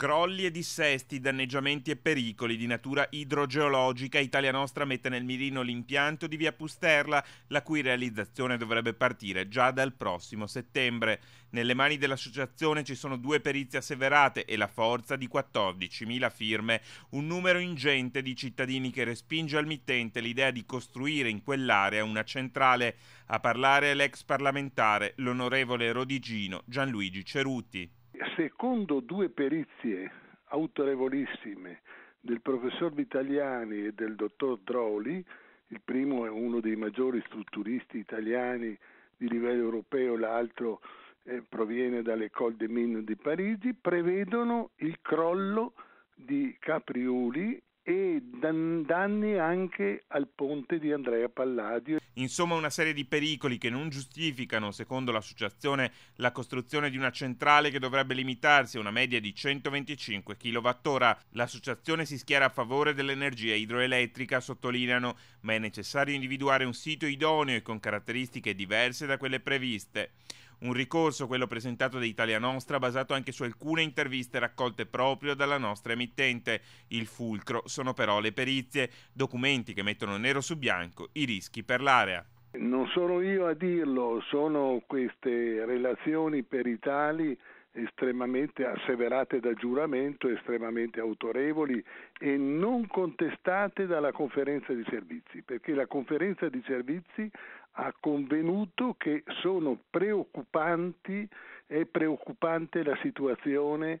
Crolli e dissesti, danneggiamenti e pericoli di natura idrogeologica, Italia Nostra mette nel mirino l'impianto di via Pusterla, la cui realizzazione dovrebbe partire già dal prossimo settembre. Nelle mani dell'associazione ci sono due perizie asseverate e la forza di 14.000 firme, un numero ingente di cittadini che respinge al mittente l'idea di costruire in quell'area una centrale. A parlare l'ex parlamentare, l'onorevole Rodigino Gianluigi Ceruti secondo due perizie autorevolissime del professor Vitaliani e del dottor Droli, il primo è uno dei maggiori strutturisti italiani di livello europeo, l'altro eh, proviene dall'École des Mines di Parigi, prevedono il crollo di Capriuli e danni anche al ponte di Andrea Palladio. Insomma una serie di pericoli che non giustificano, secondo l'associazione, la costruzione di una centrale che dovrebbe limitarsi a una media di 125 kWh. L'associazione si schiera a favore dell'energia idroelettrica, sottolineano, ma è necessario individuare un sito idoneo e con caratteristiche diverse da quelle previste. Un ricorso, quello presentato da Italia Nostra, basato anche su alcune interviste raccolte proprio dalla nostra emittente. Il fulcro sono però le perizie, documenti che mettono nero su bianco i rischi per l'area. Non sono io a dirlo, sono queste relazioni peritali estremamente asseverate da giuramento, estremamente autorevoli e non contestate dalla conferenza di servizi, perché la conferenza di servizi ha convenuto che sono preoccupanti, è preoccupante la situazione